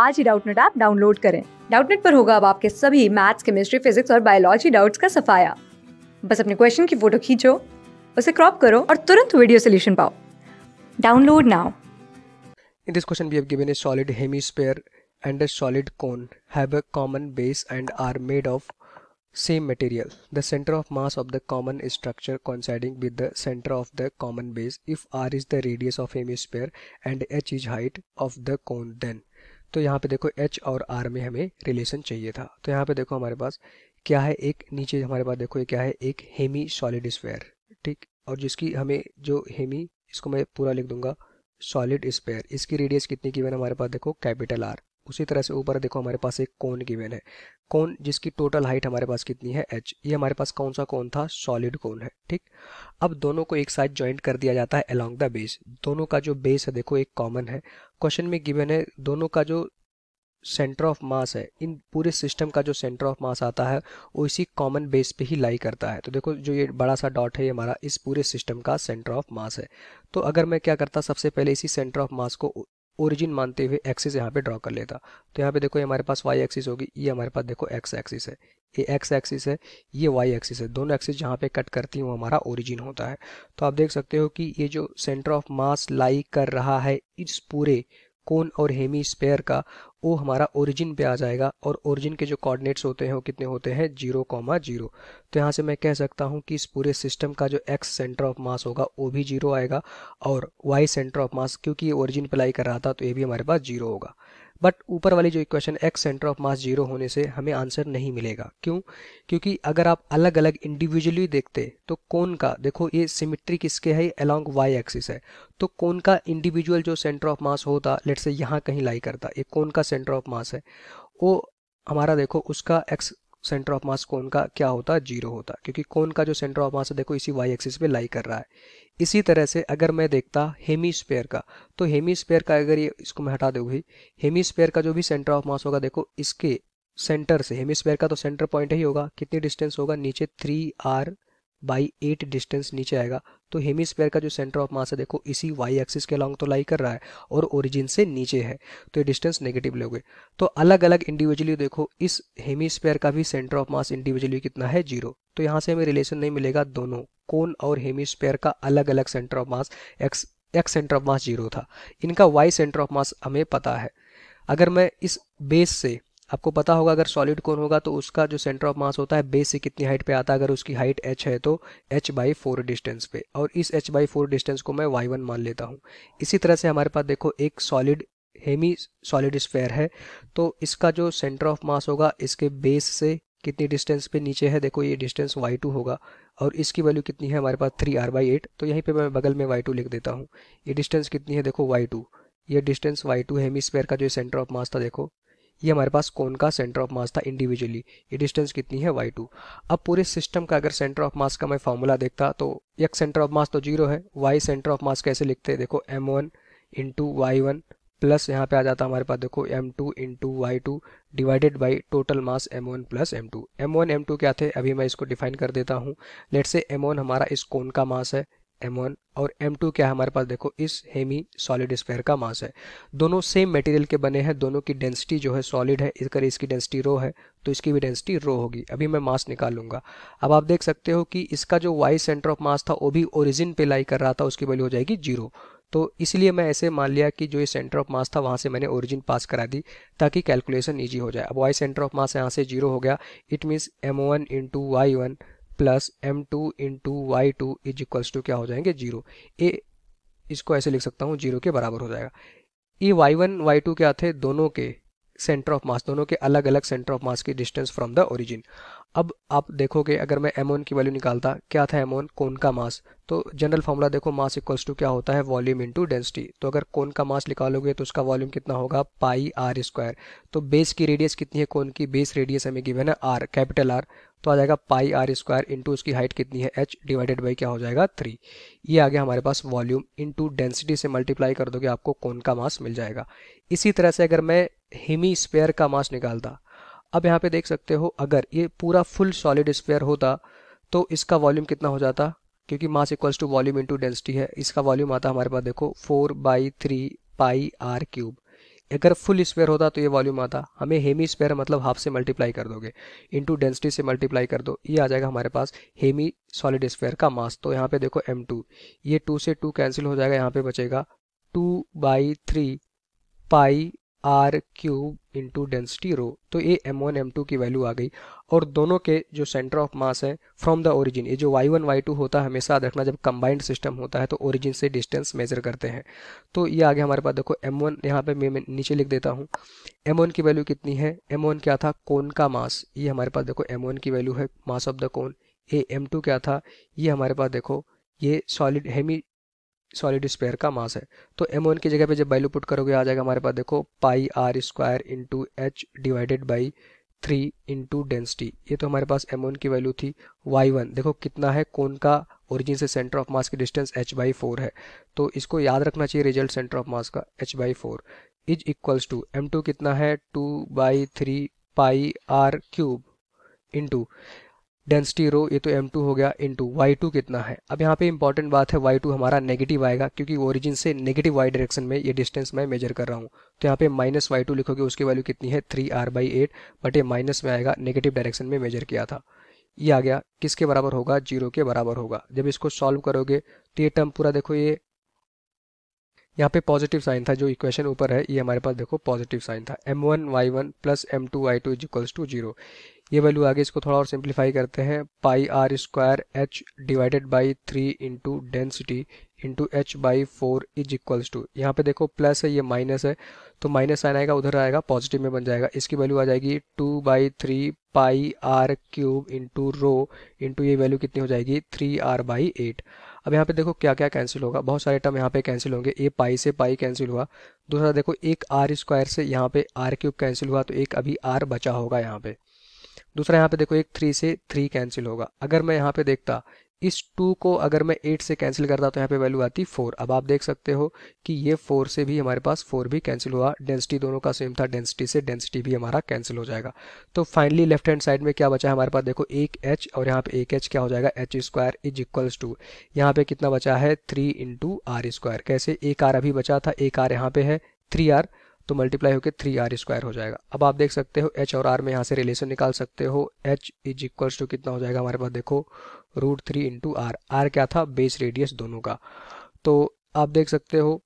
आज ही Doubtnut app download करें डाउटनेट पर होगा अब आपके सभी मैथ्स केमिस्ट्री फिजिक्स और बायोलॉजी डाउट्स का सफाया बस अपने क्वेश्चन की फोटो खींचो उसे क्रॉप करो और तुरंत वीडियो सोल्यूशन पाओ download now In this question, we have given a solid hemisphere and a solid cone have a common base and are made of same material. The center of mass of the common structure coinciding with the center of the common base. If r is the radius of hemisphere and h is height of the cone, then तो यहाँ पे देखो H और are में हमें relation चाहिए था तो यहाँ पे देखो हमारे पास क्या है एक नीचे हमारे पास देखो ये क्या है एक हेमी सॉलिड स्पेयर ठीक और जिसकी हमें जो हेमी इसको मैं पूरा लिख दूंगा सॉलिड स्पेयर इसकी रेडियस कितनी की बन हमारे पास देखो कैपिटल आर उसी तरह से ऊपर देखो हमारे पास एक कोन गिवेन है कोन जिसकी टोटल हाइट हमारे पास कितनी है एच ये हमारे पास कौन सा कोन था सॉलिड कोन है ठीक अब दोनों को एक साथ ज्वाइंट कर दिया जाता है अलॉन्ग द बेस दोनों का जो बेस है देखो एक कॉमन है क्वेश्चन में गिवन है दोनों का जो सेंटर ऑफ मास है इन पूरे सिस्टम का जो सेंटर ऑफ मास आता है वो इसी कॉमन बेस पे ही लाई करता है तो देखो जो ये बड़ा सा डॉट है ये हमारा इस पूरे सिस्टम का सेंटर ऑफ मास है तो अगर मैं क्या करता सबसे पहले इसी सेंटर ऑफ मास को ओरिजिन मानते हुए एक्सिस यहाँ पे ड्रॉ कर लेता तो यहाँ पे देखो हमारे पास वाई एक्सिस होगी ये हमारे पास देखो एक्स एक्सिस है ये एक्स एक्सिस है ये वाई एक्सिस है दोनों एक्सिस जहाँ पे कट करती हूँ वो हमारा ओरिजिन होता है तो आप देख सकते हो कि ये जो सेंटर ऑफ मास लाई कर रहा है इस पूरे कोन और हेमी स्पेयर का वो हमारा ओरिजिन पे आ जाएगा और ओरिजिन के जो कोऑर्डिनेट्स होते हैं वो कितने होते हैं जीरो कॉमा जीरो तो यहाँ से मैं कह सकता हूँ कि इस पूरे सिस्टम का जो एक्स सेंटर ऑफ मास होगा वो भी जीरो आएगा और वाई सेंटर ऑफ मास क्योंकि ये ओरिजिन पे लाई कर रहा था तो ये भी हमारे पास जीरो होगा बट ऊपर वाली जो equation x centre of mass zero होने से हमें आंसर नहीं मिलेगा क्यों क्योंकि अगर आप अलग अलग इंडिविजुअली देखते तो कौन का देखो ये सिमिट्री किसके है अलॉन्ग वाई एक्सिस है तो कौन का इंडिविजुअल जो सेंटर ऑफ मास होता लेट से यहाँ कहीं लाई करता ये कौन का सेंटर ऑफ मास है वो हमारा देखो उसका एक्स सेंटर ऑफ मास कौन का क्या होता है जीरो होता है क्योंकि कौन का जो सेंटर ऑफ मास है देखो इसी वाई एक्सिस पे लाई कर रहा है इसी तरह से अगर मैं देखता हेमी स्पेयर का तो हेमी स्पेयर का अगर ये इसको मैं हटा दूंगी हेमी स्पेयर का जो भी सेंटर ऑफ मास होगा देखो इसके सेंटर से हेमी स्पेयर का तो सेंटर पॉइंट ही होगा कितनी डिस्टेंस होगा नीचे three R by eight distance नीचे आएगा तो हेमिस्फेयर का जो सेंटर ऑफ मास है देखो इसी वाई एक्सिस के अलॉन्ग तो लाई कर रहा है और ओरिजिन से नीचे है तो ये डिस्टेंस नेगेटिव लोगे तो अलग अलग इंडिविजुअली देखो इस हेमिस्फेयर का भी सेंटर ऑफ मास इंडिविजुअली कितना है जीरो तो यहाँ से हमें रिलेशन नहीं मिलेगा दोनों कोन और हेमिस्फेयर का अलग अलग centre of mass X X centre of mass zero था इनका वाई सेंटर ऑफ मास हमें पता है अगर मैं इस बेस से आपको पता होगा अगर सॉलिड कोन होगा तो उसका जो सेंटर ऑफ मास होता है बेस से कितनी हाइट पे आता है अगर उसकी हाइट h है तो h बाई फोर डिस्टेंस पे और इस h बाई फोर डिस्टेंस को मैं y1 मान लेता हूँ इसी तरह से हमारे पास देखो एक सॉलिड हेमी सॉलिड स्फेयर है तो इसका जो सेंटर ऑफ मास होगा इसके बेस से कितनी डिस्टेंस पे नीचे है देखो ये डिस्टेंस वाई होगा और इसकी वैल्यू कितनी है हमारे पास थ्री आर बाई एट तो यहीं पे मैं बगल में वाई लिख देता हूँ ये डिस्टेंस कितनी है देखो वाई ये distance Y two hemisphere का जो सेंटर ऑफ मास था देखो ये हमारे पास कौन का सेंटर ऑफ मास था इंडिविजुअली ये डिस्टेंस कितनी है वाई टू अब पूरे सिस्टम का अगर सेंटर ऑफ मास का मैं फॉर्मूला देखता तो एक सेंटर ऑफ मास तो जीरो है वाई सेंटर ऑफ मास कैसे लिखते हैं देखो M one into Y one plus यहाँ पे आ जाता हमारे पास देखो M two into Y two divided by total mass M one plus M two M one M two क्या थे अभी मैं इसको डिफाइन कर देता हूँ लेट से एम वन हमारा इस कौन का मास है M1 और M2 क्या है हमारे पास देखो इस हेमी सॉलिड स्पेयर का मास है दोनों सेम मटेरियल के बने हैं दोनों की डेंसिटी जो है सॉलिड है इसकर इसकी डेंसिटी रो है तो इसकी भी डेंसिटी रो होगी अभी मैं मास निकाल लूंगा अब आप देख सकते हो कि इसका जो वाई सेंटर ऑफ मास था वो भी ओरिजिन पे लाई कर रहा था उसकी वैल्यू हो जाएगी जीरो तो इसलिए मैं ऐसे मान लिया कि जो ये सेंटर ऑफ मास था वहाँ से मैंने ओरिजिन पास करा दी ताकि कैलकुलेशन ईजी हो जाए अब वाई सेंटर ऑफ मास यहाँ से जीरो हो गया it means M one into Y one plus M two into Y two is equals to क्या हो जाएंगे जीरो ए इसको ऐसे लिख सकता हूँ जीरो के बराबर हो जाएगा ये वाई वन वाई टू क्या थे दोनों के सेंटर ऑफ मास दोनों के अलग अलग सेंटर ऑफ मास की डिस्टेंस फ्रॉम द ओरिजिन अब आप देखोगे अगर मैं एमोन की वैल्यू निकालता क्या था एमोन कोन का मास तो जनरल फॉर्मूला देखो मास इक्वल्स टू क्या होता है वॉल्यूम इनटू डेंसिटी तो अगर कोन का मास निकालोगे तो उसका वॉल्यूम कितना होगा पाई आर स्क्वायर तो बेस की रेडियस कितनी है कोन की बेस रेडियस हमें गिवन है आर कैपिटल आर तो आ जाएगा पाई आर स्क्वायर इंटू उसकी हाइट कितनी है एच डिवाइडेड बाई क्या हो जाएगा थ्री ये आ गया हमारे पास वॉल्यूम इंटू डेंसिटी से मल्टीप्लाई कर दोगे आपको कौन का मास मिल जाएगा इसी तरह से अगर मैं हिमी स्पेयर का मास निकालता अब यहाँ पे देख सकते हो अगर ये पूरा फुल सॉलिड स्पेयर होता तो इसका वॉल्यूम कितना हो जाता क्योंकि mass equals to volume into density है इसका वॉल्यूम आता हमारे पास देखो four by three pi R cube अगर फुल स्क्वायर होता तो ये वॉल्यूम आता हमें हेमी स्क्वायर मतलब हाफ से मल्टीप्लाई कर दोगे इनटू डेंसिटी से मल्टीप्लाई कर दो ये आ जाएगा हमारे पास हेमी सॉलिड स्क्वायर का मास तो यहाँ पे देखो एम टू ये टू से टू कैंसिल हो जाएगा यहाँ पे बचेगा two by three pi R cube into density rho तो ये एम वन एम टू की वैल्यू आ गई और दोनों के जो सेंटर ऑफ मास है फ्रॉम द ओरिजिन ये जो वाई वन वाई टू होता है हमेशा रखना जब कंबाइंड सिस्टम होता है तो ओरिजिन से डिस्टेंस मेजर करते हैं तो ये आगे हमारे पास देखो एम वन यहाँ पर मैं नीचे लिख देता हूँ एम वन की वैल्यू कितनी है एम वन क्या था कौन का मास ये हमारे पास देखो एम वन की वैल्यू है mass of the cone A M two क्या था ये हमारे पास देखो ये सॉलिड हेमी सॉलिड स्पेयर का मास है तो एम ओ एन की जगह पे जब वैल्यू पुट करोगे आ जाएगा हमारे पास देखो pi R square into H divided by three into density ये तो हमारे पास एम की वैल्यू थी वाई वन देखो कितना है कौन का ओरिजिन से सेंटर ऑफ मास की डिस्टेंस एच बाई फोर है तो इसको याद रखना चाहिए रिजल्ट सेंटर ऑफ मास का H by four is equals to M two कितना है two by three pi R cube into density rho ये तो एम टू हो गया इंटू वाई टू कितना है अब यहाँ पे इंपॉर्टेंट बात है वाई टू हमारा नेगेटिव आएगा क्योंकि ओरिजिन से नेगेटिव वाई डायरेक्शन में ये डिस्टेंस मैं मेजर कर रहा हूँ तो यहाँ पे माइनस वाई टू लिखोगे उसकी वैल्यू कितनी है three R by eight but ये माइनस में आएगा नेगेटिव डायरेक्शन में मेजर किया था ये आ गया किसके बराबर होगा जीरो के बराबर होगा जब इसको सॉल्व करोगे तो ये टर्म पूरा देखो ये यहाँ पे पॉजिटिव साइन था जो इक्वेशन ऊपर है ये हमारे पास देखो पॉजिटिव साइन था M one Y one plus M two Y two is equals to zero ये वैल्यू आगे इसको थोड़ा और सिंप्लीफाई करते हैं pi R square H divided by three into density into H by four is equals to यहाँ पे देखो प्लस है ये माइनस है तो माइनस साइन आएगा उधर आएगा पॉजिटिव में बन जाएगा इसकी वैल्यू आ जाएगी two by three pi R cube into rho into ये वैल्यू कितनी हो जाएगी थ्री आर बाई एट अब यहाँ पे देखो क्या क्या कैंसिल होगा बहुत सारे टर्म यहाँ पे कैंसिल होंगे ए पाई से पाई कैंसिल हुआ दूसरा देखो एक आर स्क्वायर से यहाँ पे आर क्यूब कैंसिल हुआ तो एक अभी आर बचा होगा यहाँ पे दूसरा यहाँ पे देखो एक थ्री से थ्री कैंसिल होगा अगर मैं यहाँ पे देखता इस टू को अगर मैं एट से कैंसिल करता तो यहाँ पे वैल्यू आती फोर अब आप देख सकते हो कि ये फोर से भी हमारे पास फोर भी कैंसिल हुआ डेंसिटी दोनों का सेम था डेंसिटी से डेंसिटी भी हमारा कैंसिल हो जाएगा तो फाइनली लेफ्ट हैंड साइड में क्या बचा है हमारे पास देखो एक एच और यहाँ पे एक एच क्या हो जाएगा H square is equals to यहाँ पे कितना बचा है थ्री इंटू आर स्क्वायर कैसे एक आर अभी बचा था एक आर यहाँ पे है थ्री आर तो मल्टीप्लाई होकर थ्री आर स्क्वायर हो जाएगा अब आप देख सकते हो एच और आर में यहाँ से रिलेशन निकाल सकते हो एच इज इक्वल्स टू कितना हो जाएगा हमारे पास देखो root three into R R क्या था बेस रेडियस दोनों का तो आप देख सकते हो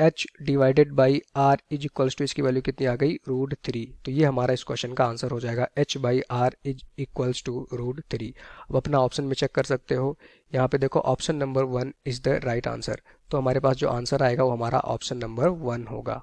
H divided by R is equals to इसकी वैल्यू कितनी आ गई रूट थ्री तो ये हमारा इस क्वेश्चन का आंसर हो जाएगा H by R is equals to root three अब अपना ऑप्शन में चेक कर सकते हो यहाँ पे देखो option number one is the right answer तो हमारे पास जो आंसर आएगा वो हमारा ऑप्शन नंबर वन होगा